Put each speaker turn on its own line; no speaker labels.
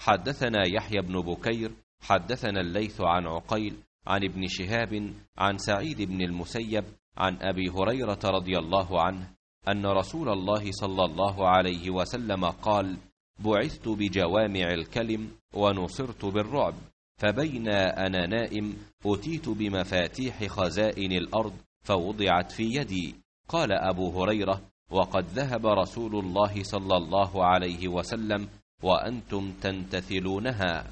حدثنا يحيى بن بكير
حدثنا الليث عن عقيل عن ابن شهاب عن سعيد بن المسيب عن أبي هريرة رضي الله عنه أن رسول الله صلى الله عليه وسلم قال بعثت بجوامع الكلم ونصرت بالرعب فبينا أنا نائم أتيت بمفاتيح خزائن الأرض فوضعت في يدي قال أبو هريرة وقد ذهب رسول الله صلى
الله عليه وسلم وأنتم تمتثلونها